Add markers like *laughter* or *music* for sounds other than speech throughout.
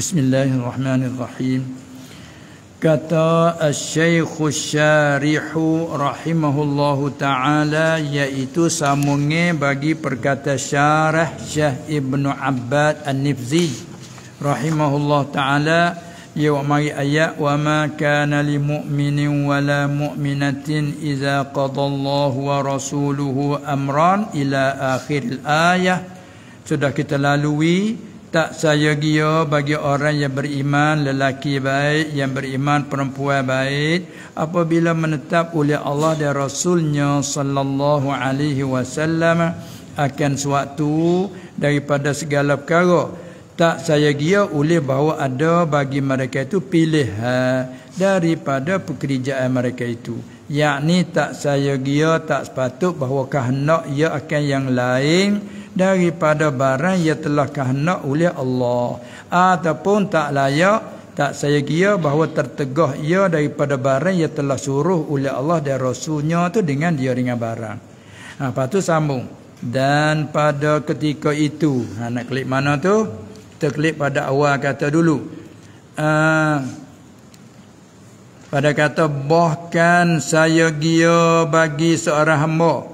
Bismillahirrahmanirrahim. Kata Syekh Syarih rahimahullahu taala yaitu samunge bagi perkata Syarah Syekh Ibn Abbad al nifzi rahimahullahu taala ya wa mai ayat wa ma kana li mu'minin wa la mu'minatin idza qadallahu wa rasuluhu amran ila akhir al-ayah sudah kita lalui tak saya gio bagi orang yang beriman lelaki baik yang beriman perempuan baik apabila menetap oleh Allah dan Rasulnya sallallahu alaihi wasallam akan suatu daripada segala perkara tak saya gio oleh bahawa ada bagi mereka itu pilihan ha, daripada pekerjaan mereka itu yakni tak saya gio tak sepatut bahawa kehendak ia akan yang lain daripada barang yang telah kahna oleh Allah ataupun tak layak tak saya kira bahawa tertegah ia daripada barang yang telah suruh oleh Allah dan Rasulnya tu dengan dia dengan barang. Ha, lepas tu sambung. Dan pada ketika itu, ha, nak klik mana tu? Kita klik pada awal kata dulu. Ha, pada kata bahkan saya kira bagi seorang hamba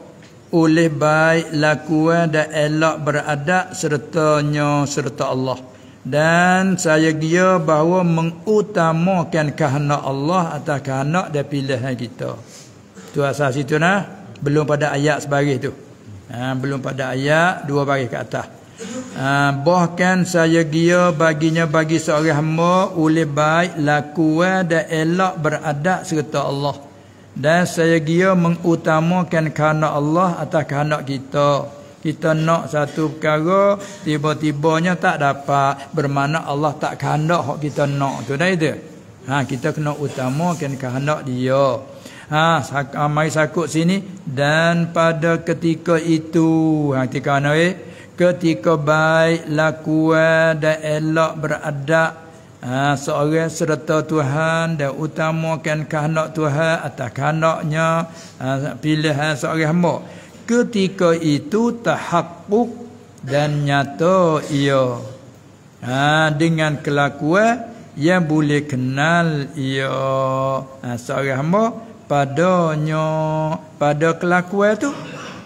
oleh baik lakuan dan elak serta sertanya serta Allah dan saya gia bahawa mengutamakan kehendak Allah atas kehendak dan pilihan kita tu asal situ nah belum pada ayat sebaris tu ha, belum pada ayat dua baris ke atas ha, bahkan saya gia baginya bagi seorang hamba oleh baik lakuan dan elak berada serta Allah dan saya dia mengutamakan kehendak Allah atas kehendak kita. Kita nak satu perkara, tiba-tibanya tak dapat. Bermana Allah tak kehendak hak kita nak tu dah itu. Ha, kita kena utamakan kehendak dia. Ha, sak ha, mai sakut sini dan pada ketika itu, ha, ketika mana eh? Ketika baik lakuan dan elak beradab Ha, seorang serta Tuhan dan utamakan kehendak Tuhan atau kehendaknya ha, pilihan ha, seorang hamba. Ketika itu tahakuk dan nyata ia ha, dengan kelakuan yang boleh kenal ia ha, seorang hamba padanya pada kelakuan tu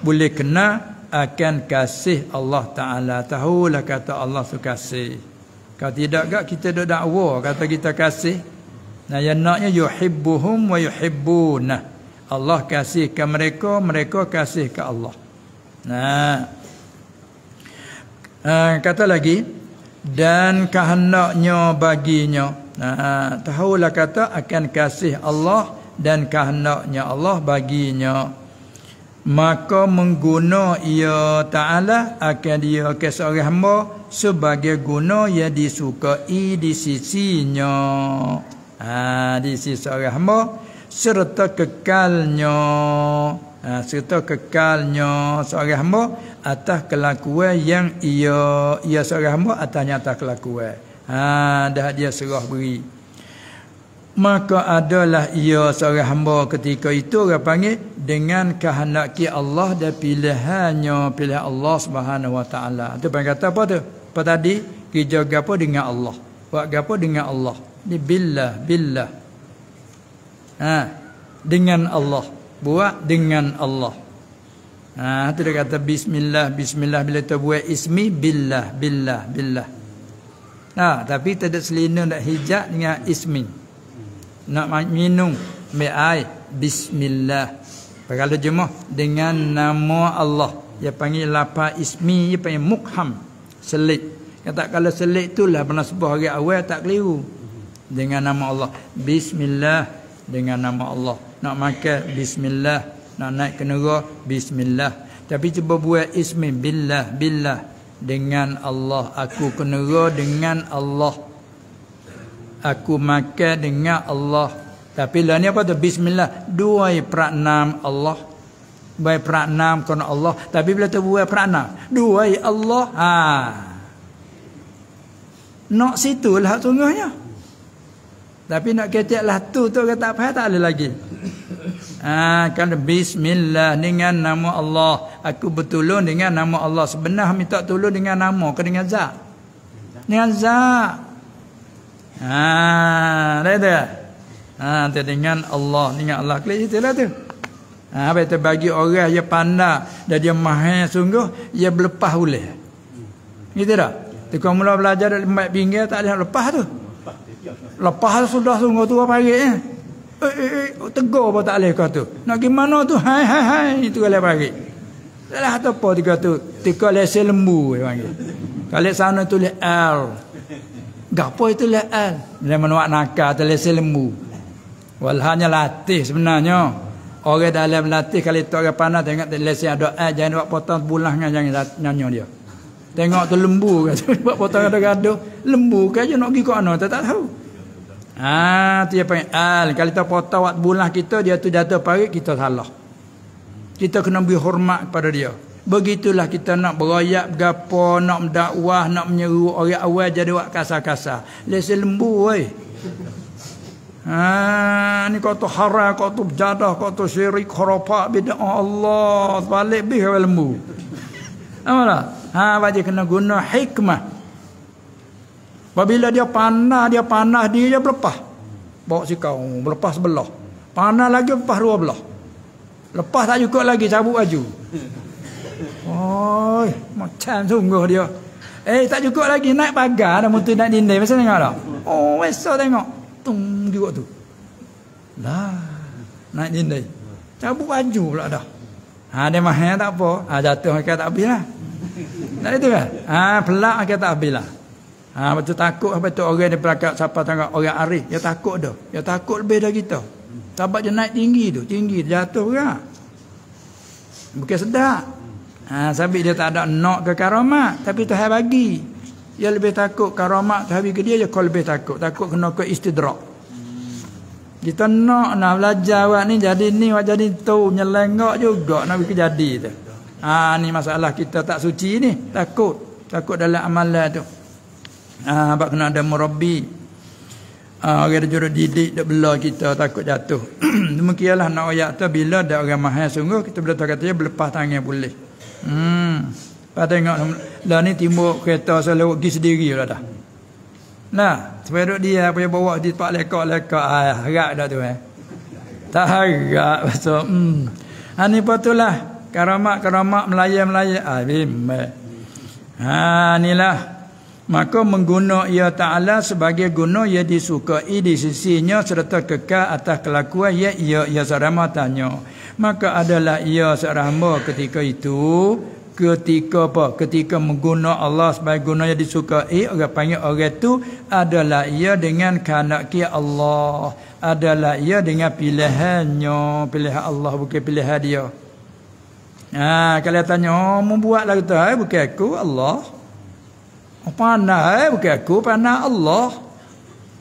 boleh kenal akan kasih Allah Ta'ala tahulah kata Allah tu kasih kalau tidak gak kita dak dakwa kata kita kasih. Nah yang naknya yuhibbuhum wa yuhibbuna. Allah kasih ke mereka, mereka kasih ke Allah. Nah. Uh, kata lagi dan kehendaknya baginya. Nah, tahulah kata akan kasih Allah dan kehendaknya Allah baginya maka mengguna ia ta'ala akan dia ke seorang hamba sebagai guna yang disukai di sisinya ha, di sisi seorang hamba serta kekalnya ha, serta kekalnya seorang hamba atas kelakuan yang ia ia seorang hamba atasnya atas kelakuan ha, dah dia serah beri maka adalah ia seorang hamba ketika itu orang panggil dengan kehendaki Allah dan pilihannya pilihan Allah Subhanahu wa taala. Itu orang kata apa tu? Apa tadi? Kerja apa dengan Allah. Buat apa dengan Allah. Ni billah billah. Ha, dengan Allah. Buat dengan Allah. Ha, itu dia kata bismillah bismillah bila tu buat ismi billah billah billah. Ha, tapi tak ada selina nak hijab dengan ismi nak minum ambil air bismillah kalau jemuh dengan nama Allah dia panggil lapa ismi dia panggil mukham selit kata kalau selit itulah pernah sebuah hari awal tak keliru dengan nama Allah bismillah dengan nama Allah nak makan bismillah nak naik ke neraka bismillah tapi cuba buat ismi billah billah dengan Allah aku ke neraka dengan Allah aku makan dengan Allah. Tapi lah ni apa tu? Bismillah. Dua pranam Allah. Dua pranam kena Allah. Tapi bila tu dua pranam? Dua Allah. Ha. Nak situ lah tunggunya. Tapi nak ketik lah tu tu kata apa? Tak ada lagi. Ha, kalau bismillah dengan nama Allah. Aku bertolong dengan nama Allah. Sebenarnya minta tolong dengan nama ke dengan zat? Dengan zat. Ha, dah tu. Ha, tu dengan Allah, dengan Allah kelik situ lah tu. Ha, habis tu bagi orang yang pandai dan dia mahir sungguh, dia berlepas boleh. Gitu tak? Tu kau mula belajar dari lembat pinggir tak ada nak lepas tu. Lepas tu sudah sungguh tu apa hari eh? Eh, eh, eh, oh, tegur apa tak boleh kau tu. Nak pergi mana tu? Hai, hai, hai. Itu kau boleh pergi. Tak lah apa tu kau tu. Tu kau lesa lembu. Kau lihat sana tulis L. Gapo itu lekal. Lah, dia menuak nakal, dia lesi lembu. Walhanya latih sebenarnya. Orang dalam latih kali itu orang panas tengok dia lesi ada air. Eh, jangan buat potong bulan dengan yang nyanyo dia. Tengok tu lembu kata. *laughs* Buat potong ada gaduh Lembu ke je nak pergi ke mana. Tak, tahu. Ah, tu dia panggil al. Kalau kita potong buat bulan kita, dia tu jatuh parit, kita salah. Kita kena beri hormat kepada dia. Begitulah kita nak berayak gapo, nak dakwah, nak menyeru orang awal jadi wak kasar-kasar. Lesi lembu weh. Ha, ni kau tu hara, kau tu jadah, kau tu syirik, kharapak, bida'a Allah. Balik bih lembu. Nampak tak? Ha, wajib kena guna hikmah. Bila dia panah, dia panah dia, dia berlepas. Bawa si kau, berlepas sebelah. Panah lagi, berlepas dua belah. Lepas tak cukup lagi, cabut baju. Oh, macam sungguh dia. Eh, tak cukup lagi naik pagar dan motor naik dinding. Masa tengok tak? Oh, besar tengok. Tung juga tu. Lah, naik dinding. Cabut baju pula dah. Ha, dia mahal tak apa. Ha, jatuh mereka tak habis lah. Tak itu kan? Ha, pelak mereka tak habis lah. Ha, betul takut apa tu orang dia perakat siapa tengok orang arif. Dia takut dah. Dia takut lebih dari kita. Sebab dia naik tinggi tu. Tinggi, dia jatuh ke? Bukan sedap. Ha, sebab dia tak ada nak ke karamat. Tapi Tuhan bagi. Dia lebih takut karamat Tuhan bagi ke dia. Dia ya kau lebih takut. Takut kena ke istidrak. Kita nak nak belajar awak ni. Jadi ni awak jadi tu. Nyelengok juga nak bagi jadi tu. Ha, ni masalah kita tak suci ni. Takut. Takut dalam amalan tu. Ha, sebab kena ada murabi. Ha, orang ada juru didik dia belah kita takut jatuh. *clears throat* Demikianlah nak ayat tu bila ada orang mahal sungguh. Kita boleh kata dia berlepas tangan boleh. Hmm. Pak tengok dah ni timbuk kereta saya lewat pergi sendiri lah dah. Nah, supaya duduk dia punya bawa di tempat lekak-lekak. Ah, harap dah tu eh. Tak harap. So, hmm. Ha, ni lah. Karamat-karamat Melayu-Melayu. Ah, bim. Ha, inilah. Maka menggunakan ia Ta'ala sebagai guna ia disukai di sisinya serta kekal atas kelakuan ia ia, ia serama tanya. Maka adalah ia serama ketika itu. Ketika apa? Ketika menggunakan Allah sebagai guna ia disukai. Orang panggil orang itu adalah ia dengan kanak-kanak Allah. Adalah ia dengan pilihannya. Pilihan Allah bukan pilihan dia. Ha, kalau tanya, oh, membuatlah kata, eh, bukan aku, Allah. Apa oh, anak eh? Bukan aku, apa Allah.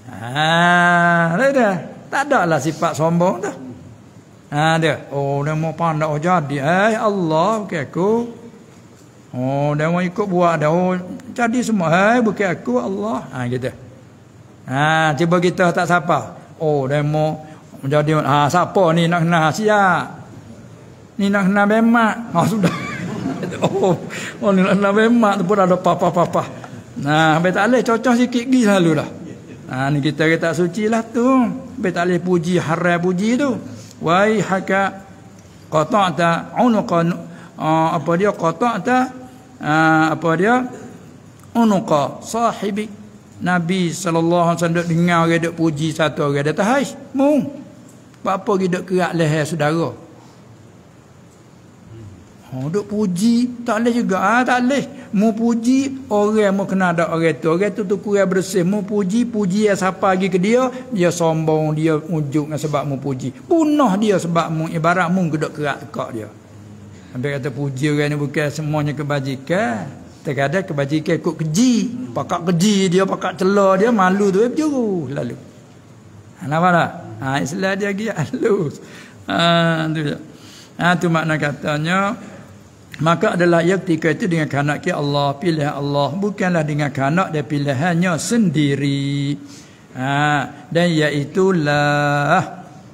Haa, tak ada. Tak ada lah sifat sombong tu. Haa, dia. Oh, dia mau pandang oh, jadi. Eh, Allah, bukan aku. Oh, dia mau ikut buat dah. Oh, jadi semua. Eh, bukan aku, Allah. Haa, gitu. Haa, tiba kita tak siapa. Oh, dia mau menjadi, Haa, siapa ni nak kena siap. Ni nak kena bemak. Haa, oh, sudah. *laughs* oh, oh, ni nak kena bemak tu pun ada papa-papa. Nah, habis tak boleh cocok sikit gi selalu dah. Ha nah, ni kita kata suci lah tu. Habis tak boleh puji haram puji tu. Wai haka qata'ta unuqan uh, apa dia qata'ta uh, apa dia unuqa sahibi Nabi sallallahu alaihi wasallam dengar dia puji satu orang dia tahis. Mu. Apa apa dia dok kerak leher saudara. Oh, duk puji tak boleh juga. Ah ha, tak boleh. Mu puji orang mu kena ada orang tu. Orang tu tu kurang bersih. Mu puji puji yang siapa lagi ke dia, dia sombong, dia ujuk dengan sebab mu puji. Punah dia sebab mu ibarat mu gedak kerak kak dia. Ambil kata puji orang ni bukan semuanya kebajikan. Terkadang kebajikan ikut keji. Pakak keji dia, pakak celah dia, malu tu. Eh, juru. lalu. Ha, nampak tak? Ha, Islam dia lagi *laughs* halus. Ha, tu je. Ha, tu makna katanya. Maka adalah ia ketika itu dengan kanak ke ya Allah, pilihan Allah. Bukanlah dengan kanak dia pilihannya sendiri. Ha, dan iaitulah.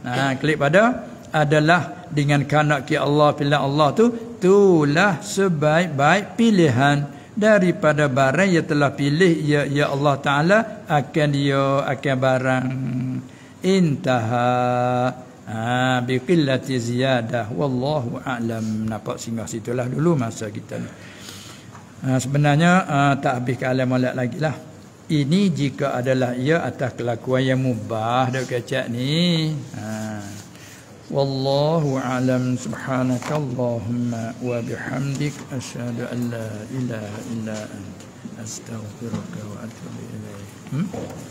Ha, klik pada. Adalah dengan kanak ke ya Allah, pilihan Allah tu Itulah sebaik-baik pilihan. Daripada barang yang telah pilih. Ya, ya Allah Ta'ala akan dia, akan barang. Intahat. Ha, biqillati ziyadah wallahu a'lam nampak singgah situlah dulu masa kita ni ha, sebenarnya ha, tak habis ke alam malak lagi lah ini jika adalah ia atas kelakuan yang mubah dok kecak ni ha. wallahu a'lam subhanakallahumma wa bihamdik asyhadu an la ilaha illa anta astaghfiruka wa atubu ilaik hmm?